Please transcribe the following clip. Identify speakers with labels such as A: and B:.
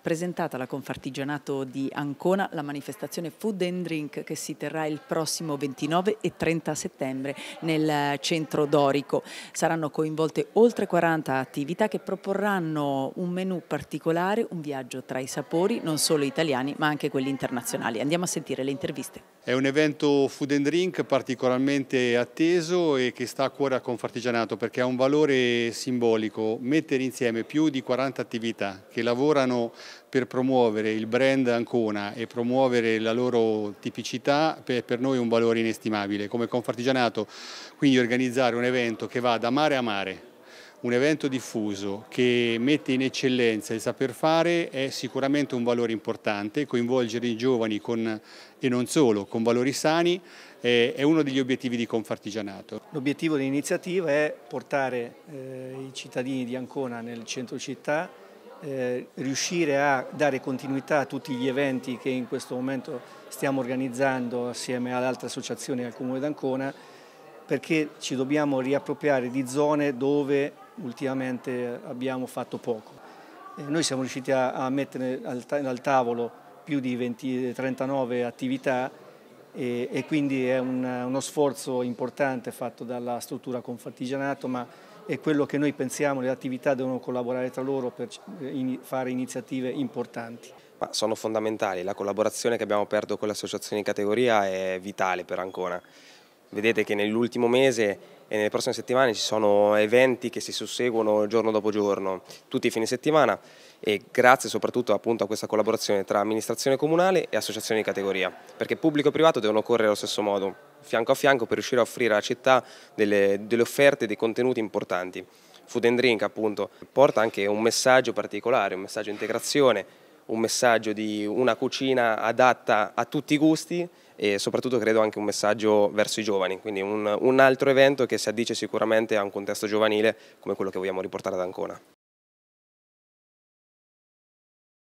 A: presentata alla Confartigianato di Ancona la manifestazione Food and Drink che si terrà il prossimo 29 e 30 settembre nel centro dorico. Saranno coinvolte oltre 40 attività che proporranno un menù particolare, un viaggio tra i sapori non solo italiani ma anche quelli internazionali. Andiamo a sentire le interviste.
B: È un evento Food and Drink particolarmente atteso e che sta a cuore a Confartigianato perché ha un valore simbolico mettere insieme più di 40 attività che lavorano per promuovere il brand Ancona e promuovere la loro tipicità è per noi un valore inestimabile. Come Confartigianato quindi organizzare un evento che va da mare a mare, un evento diffuso che mette in eccellenza il saper fare è sicuramente un valore importante, coinvolgere i giovani con, e non solo con valori sani eh, è uno degli obiettivi di Confartigianato.
C: L'obiettivo dell'iniziativa è portare eh, i cittadini di Ancona nel centro città eh, riuscire a dare continuità a tutti gli eventi che in questo momento stiamo organizzando assieme ad altre associazioni al Comune d'Ancona perché ci dobbiamo riappropriare di zone dove ultimamente abbiamo fatto poco. Eh, noi siamo riusciti a, a mettere al, al tavolo più di 20, 39 attività e, e quindi è un, uno sforzo importante fatto dalla struttura Confattigianato, ma è quello che noi pensiamo, le attività devono collaborare tra loro per eh, fare iniziative importanti.
D: Ma sono fondamentali, la collaborazione che abbiamo aperto con le associazioni di categoria è vitale per Ancona. Vedete che nell'ultimo mese e nelle prossime settimane ci sono eventi che si susseguono giorno dopo giorno, tutti i fine settimana e grazie soprattutto appunto a questa collaborazione tra amministrazione comunale e associazioni di categoria, perché pubblico e privato devono correre allo stesso modo, fianco a fianco per riuscire a offrire alla città delle, delle offerte e dei contenuti importanti. Food and Drink appunto porta anche un messaggio particolare, un messaggio di integrazione, un messaggio di una cucina adatta a tutti i gusti e soprattutto credo anche un messaggio verso i giovani, quindi un, un altro evento che si addice sicuramente a un contesto giovanile come quello che vogliamo riportare ad Ancona.